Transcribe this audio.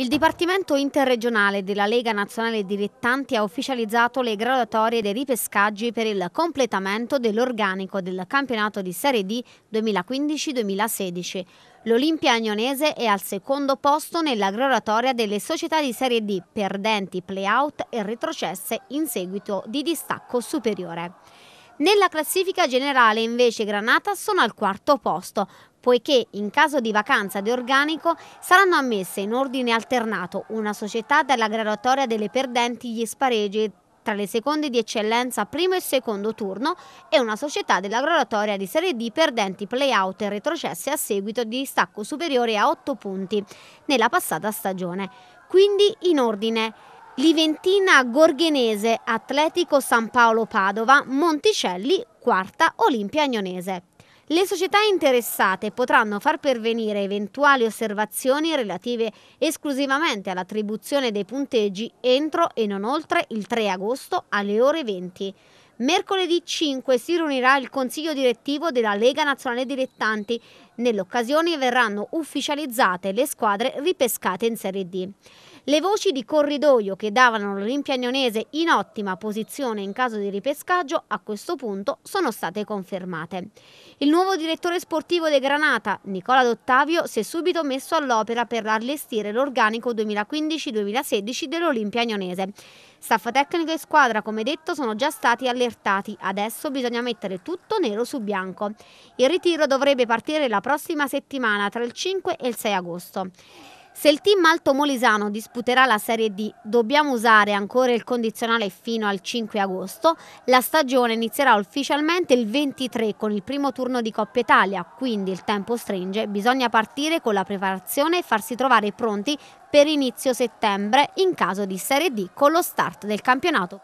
Il Dipartimento interregionale della Lega Nazionale Dilettanti ha ufficializzato le graduatorie dei ripescaggi per il completamento dell'organico del campionato di Serie D 2015-2016. L'Olimpia Agnonese è al secondo posto nella graduatoria delle società di Serie D, perdenti playout e retrocesse in seguito di distacco superiore. Nella classifica generale invece Granata sono al quarto posto, poiché in caso di vacanza di organico saranno ammesse in ordine alternato una società della graduatoria delle perdenti gli spareggi tra le seconde di eccellenza primo e secondo turno e una società della graduatoria di Serie D perdenti play-out e retrocesse a seguito di distacco superiore a 8 punti nella passata stagione. Quindi in ordine. Liventina Gorghenese, Atletico San Paolo Padova, Monticelli, quarta Olimpia Agnonese. Le società interessate potranno far pervenire eventuali osservazioni relative esclusivamente all'attribuzione dei punteggi entro e non oltre il 3 agosto alle ore 20. Mercoledì 5 si riunirà il Consiglio direttivo della Lega Nazionale Dilettanti. Nell'occasione verranno ufficializzate le squadre ripescate in Serie D. Le voci di corridoio che davano l'Olimpianionese in ottima posizione in caso di ripescaggio a questo punto sono state confermate. Il nuovo direttore sportivo dei Granata, Nicola D'Ottavio, si è subito messo all'opera per allestire l'organico 2015-2016 dell'Olimpianionese. Staff tecnico e squadra, come detto, sono già stati allertati. Adesso bisogna mettere tutto nero su bianco. Il ritiro dovrebbe partire la prossima settimana, tra il 5 e il 6 agosto. Se il team Alto Molisano disputerà la Serie D, dobbiamo usare ancora il condizionale fino al 5 agosto. La stagione inizierà ufficialmente il 23 con il primo turno di Coppa Italia, quindi il tempo stringe, bisogna partire con la preparazione e farsi trovare pronti per inizio settembre in caso di Serie D con lo start del campionato.